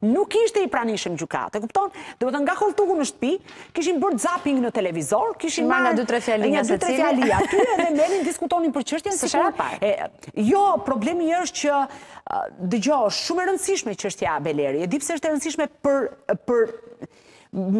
nuk ishte i pranishëm gjukate, kupton? Dhe më të nga holtuku në shtëpi, kishin bërë zapping në televizor, kishin marë nga 2-3 fjallinga se cilë. aty edhe menin, diskutonin për qështjen, se shara parë. Jo, problemi është që, dhe gjo, shumë e rëndësishme qështja Beleri, e dipës është e rëndësishme për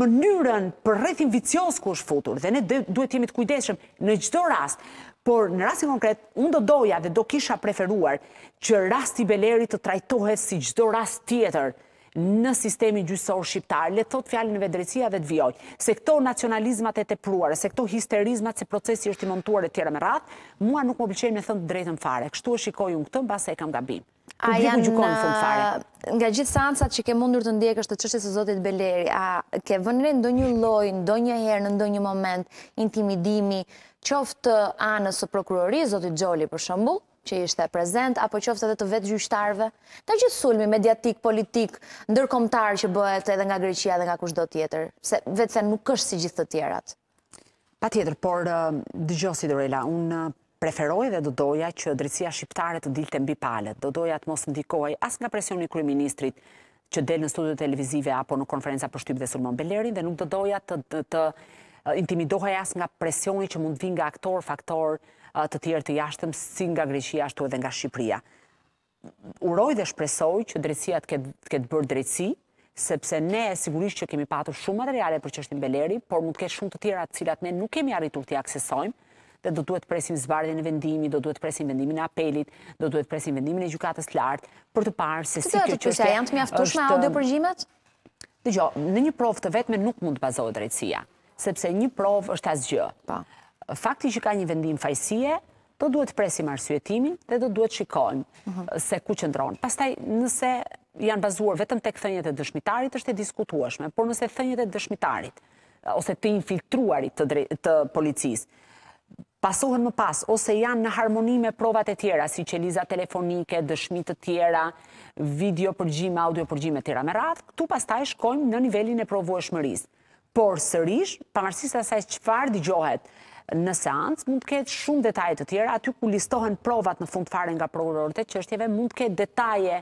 mënyrën, për rrethin vicios ku është futur, dhe ne duhet jemi të kujdeshëm në gjdo rast, por në rastin konkret, unë do doja dhe do kisha preferuar që rasti Beleri të trajtohet si gjdo rast tjetër, në sistemi gjysor shqiptar, le thot fjallin e vedrecia dhe të vjoj, se këto nacionalizmat e të pruare, se këto histerizmat se procesi është i montuar e tjera me ratë, mua nuk më bëqenjë me thëndë drejtën fare. Kështu e shikoj unë këtëm, se e kam gabim. A janë nga gjithë sansat që ke mundur të ndjekë është të qështës e Zotit Beleri, a ke vënre në do një loj, në do një herë, në do një moment, intimidimi, qoftë anës së prokurori, Zotit Gjoli për shëmbull, që ishte prezent, apo qofte dhe të vetë gjyqtarve, të gjithë sulmi mediatik, politik, ndërkomtar që bëhet edhe nga Greqia dhe nga kush do tjetër, se vetë se nuk është si gjithë të tjerat. Pa tjetër, por uh, dë si dërela, unë uh, preferoj dhe do doja që drecësia shqiptare të dilte mbi palet, do doja të mos ndikoj asë nga presion një kryministrit që delë në studio televizive apo në konferenca për shtypë dhe Sulmon Bellerin, dhe nuk do doja të uh, intimidohaj asë nga presioni që mund vinë nga aktor, faktor, të tjerë të jashtëm, si nga Greqia ashtu edhe nga Shqipëria. Uroj dhe shpresoj që drejtësia të këtë bërë drejtësi, sepse ne e sigurisht që kemi patur shumë materiale për qështin Beleri, por mund të kesh shumë të tjera cilat ne nuk kemi arritur të aksesojmë, dhe do duhet presim zbardje në vendimi, do duhet presim vendimin e apelit, do duhet presim vendimin e gjukatës lartë, për të parë se si kjo qështë... Këtë të pjusja, janë të audio përgjimet? Dhe gjo, në një provë të vetme nuk mund të bazohet drejtësia, sepse një provë është asgjë. Po fakti që ka një vendim fajsie, do duhet presim arsuetimin dhe do duhet shikojmë mhm. se ku qëndronë. Pastaj, nëse janë bazuar vetëm të këthënjët e dëshmitarit, është e diskutuashme, por nëse thënjët e dëshmitarit, ose të infiltruarit të policisë, pasohën më pas, ose janë në harmoni me provat e tjera, si qeliza telefonike, dëshmit të tjera, video përgjime, audio përgjime tjera me radhë, këtu pastaj shkojmë në nivelin e provu e shmëris. Por sërish, përmërsisë asaj qëfar digjohet, në seancë, mund të ketë shumë detaje të tjera, aty ku listohen provat në fund fare nga prokurorët e qështjeve, mund të ketë detaje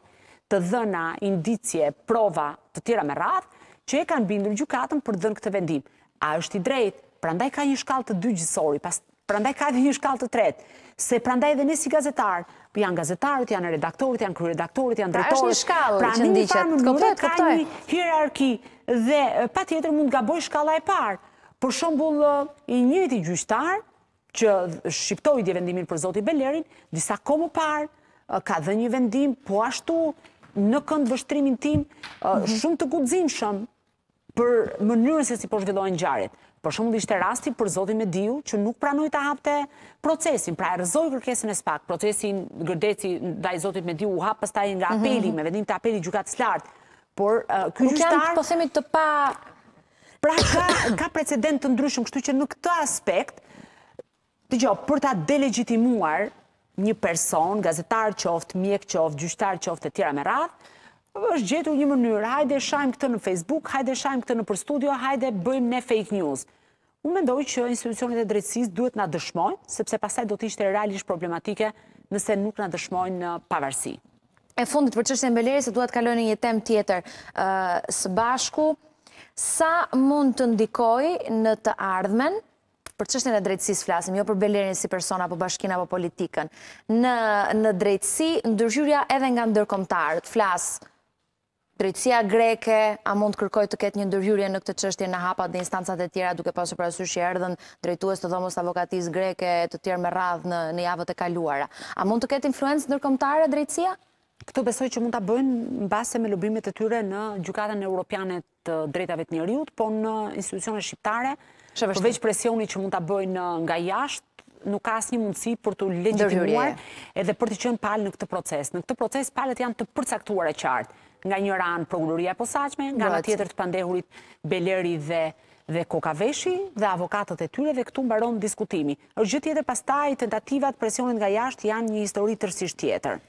të dhëna, indicje, prova të tjera me radhë, që e kanë bindur gjukatën për dhënë këtë vendim. A është i drejtë, prandaj ka një shkall të dy gjithësori, prandaj ka edhe një shkall të tretë, se prandaj edhe nësi gazetarë, janë gazetarët, janë redaktorët, janë kryredaktorët, janë drejtorët. Pra është një shkallë pra, që ndiqet, të të Ka një hierarki dhe pa tjetër mund nga boj shkalla e parë. Për shumë bullë i njëti gjyqtar, që shqiptoj dje vendimin për Zotit Belerin, disa komu parë, ka dhe një vendim, po ashtu në këndë vështrimin tim, mhm. shumë të gudzim shumë për mënyrën se si po shvillohen gjarit. Për shumë dhe ishte rasti për Zotit Mediu, që nuk pranoj të hapte procesin, pra e rëzoj kërkesin e spak, procesin gërdeci dhe i Zotit Mediu u hapë pëstaj nga mhm. apeli, me vendim të apeli gjukatës lartë, Por, kërë gjyshtarë... Nuk janë të posemi të pa Pra ka precedent të ndryshëm, kështu që në këtë aspekt, të gjopë, për ta delegjitimuar një person, gazetar qoftë, mjek qoftë, gjyshtar qoftë e tjera me radhë, është gjetu një mënyrë, hajde shajmë këtë në Facebook, hajde shajmë këtë në për studio, hajde bëjmë ne fake news. Unë mendoj që institucionit e drejtsis duhet nga dëshmojnë, sepse pasaj do t'ishte realisht problematike nëse nuk nga dëshmojnë në pavarësi. E fundit për qështë e mbeleri se duhet kalonë një tem tjetër së bashku, Sa mund të ndikoj në të ardhmen, për qështën e drejtsis flasim, jo për belerin si persona, apo bashkina, apo politikën, në drejtsi, ndërgjyria edhe nga ndërkomtarët, flasë, Drejtësia greke, a mund të kërkoj të ketë një ndërhyrje në këtë qështje në hapat dhe instancat e tjera duke pasur prasysh që erdhen drejtues të dhomës avokatis greke të tjerë me radhë në javët e kaluara. A mund të ketë influencë nërkomtare Drejtësia? Këtë besoj që mund të bëjnë në base me lëbrimet e tyre në gjukatën europianet të drejtave të njëriut, po në institucionet shqiptare, përveç presionit që mund të bëjnë uh, nga jashtë, nuk ka asë një mundësi për të legjitimuar edhe për të qënë palë në këtë proces. Në këtë proces palët janë të përcaktuar e qartë nga një ranë progururia e posaqme, nga në tjetër të pandehurit Beleri dhe dhe kokaveshi dhe avokatët e tyre dhe këtu mbaron diskutimi. gjithë tjetër pastaj, tentativat presionit nga jashtë janë një histori tërsisht tjetër.